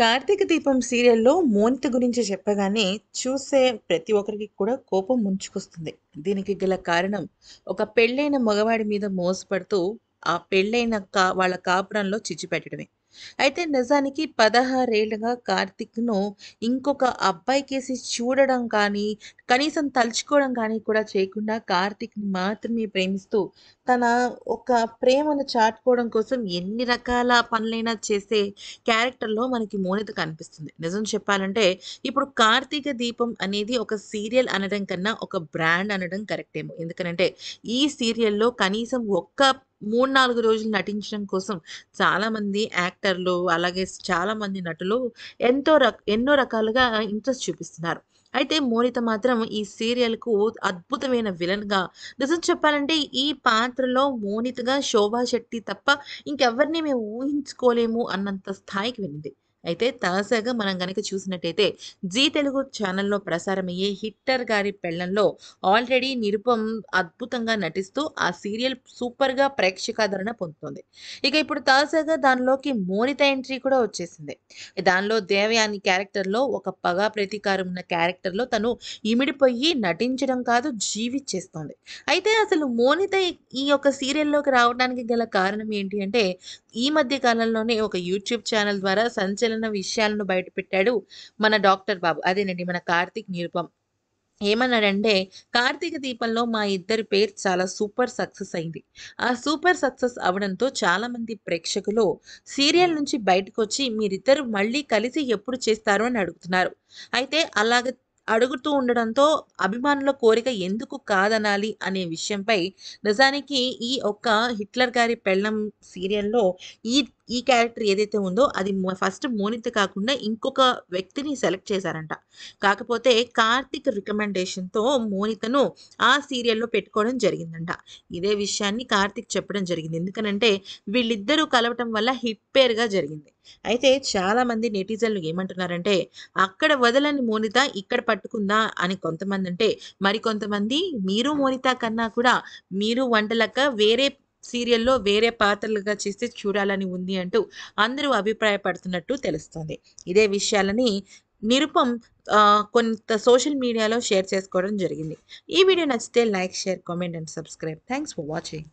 కార్తీక దీపం సీరియల్లో మోనిత గురించి చెప్పగానే చూసే ప్రతి ఒక్కరికి కూడా కోపం ముంచుకొస్తుంది దీనికి గల కారణం ఒక పెళ్ళైన మగవాడి మీద మోసపడుతూ ఆ పెళ్ళైన కా వాళ్ళ కాపురంలో చిచ్చి పెట్టడమే అయితే నిజానికి పదహారేళ్లుగా కార్తిక్ను ఇంకొక అబ్బాయి కేసి చూడడం కానీ కనీసం తలుచుకోవడం కానీ కూడా చేయకుండా కార్తిక్ని మాత్రమే ప్రేమిస్తూ తన ఒక ప్రేమను చాటుకోవడం కోసం ఎన్ని రకాల పనులైనా చేసే క్యారెక్టర్లో మనకి మోనిత కనిపిస్తుంది నిజం చెప్పాలంటే ఇప్పుడు కార్తీక దీపం అనేది ఒక సీరియల్ అనడం కన్నా ఒక బ్రాండ్ అనడం కరెక్ట్ ఏమో ఎందుకంటే ఈ సీరియల్లో కనీసం ఒక్క మూడు నాలుగు రోజులు నటించడం కోసం చాలామంది యాక్టర్లు అలాగే చాలామంది నటులు ఎంతో రక ఎన్నో రకాలుగా ఇంట్రెస్ట్ చూపిస్తున్నారు అయితే మోనిత మాత్రం ఈ సీరియల్కు అద్భుతమైన విలన్గా నిజం చెప్పాలంటే ఈ పాత్రలో మోనితగా శోభా శెట్టి తప్ప ఇంకెవరిని మేము ఊహించుకోలేము అన్నంత స్థాయికి వెళ్ళింది అయితే తాజాగా మనం కనుక చూసినట్టయితే జీ తెలుగు ఛానల్లో ప్రసారమయ్యే హిట్టర్ గారి పెళ్లంలో ఆల్రెడీ నిరుపం అద్భుతంగా నటిస్తూ ఆ సీరియల్ సూపర్గా ప్రేక్షకాదరణ పొందుతుంది ఇక ఇప్పుడు తాజాగా దానిలోకి మోనిత ఎంట్రీ కూడా వచ్చేసింది దానిలో దేవయాని క్యారెక్టర్లో ఒక పగా ప్రతీకారం ఉన్న క్యారెక్టర్లో తను ఇమిడిపోయి నటించడం కాదు జీవిచ్చేస్తుంది అయితే అసలు మోనిత ఈ యొక్క సీరియల్లోకి రావడానికి గల కారణం ఏంటి అంటే ఈ మధ్య కాలంలోనే ఒక యూట్యూబ్ ఛానల్ ద్వారా సంచలన మిగిలిన విషయాలను బయటపెట్టాడు మన డాక్టర్ బాబు అదేనండి మన కార్తీక్ నిరుపం ఏమన్నాడంటే కార్తీక దీపంలో మా ఇద్దరి పేరు చాలా సూపర్ సక్సెస్ అయింది ఆ సూపర్ సక్సెస్ అవడంతో చాలామంది ప్రేక్షకులు సీరియల్ నుంచి బయటకు వచ్చి మీరిద్దరు మళ్ళీ కలిసి ఎప్పుడు చేస్తారు అని అడుగుతున్నారు అయితే అలాగ అడుగుతూ ఉండడంతో అభిమానుల కోరిక ఎందుకు కాదనాలి అనే విషయంపై నిజానికి ఈ ఒక్క హిట్లర్ గారి పెళ్ళం సీరియల్లో ఈ ఈ క్యారెక్టర్ ఏదైతే ఉందో అది ఫస్ట్ మోనిత కాకుండా ఇంకొక వ్యక్తిని సెలెక్ట్ చేశారంట కాకపోతే కార్తిక్ రికమెండేషన్తో మోనితను ఆ సీరియల్లో పెట్టుకోవడం జరిగిందంట ఇదే విషయాన్ని కార్తిక్ చెప్పడం జరిగింది ఎందుకనంటే వీళ్ళిద్దరూ కలవటం వల్ల హిట్ పేరుగా జరిగింది అయితే చాలామంది నెటిజన్లు ఏమంటున్నారంటే అక్కడ వదలని మోనిత ఇక్కడ పట్టుకుందా అని కొంతమంది అంటే మరికొంతమంది మీరు మోనిత కన్నా కూడా మీరు వంటలక్క వేరే సీరియల్లో వేరే పాత్రలుగా చేస్తే చూడాలని ఉంది అంటూ అందరూ అభిప్రాయపడుతున్నట్టు తెలుస్తుంది ఇదే విషయాలని నిరుపం కొంత సోషల్ మీడియాలో షేర్ చేసుకోవడం జరిగింది ఈ వీడియో నచ్చితే like share comment and subscribe thanks for watching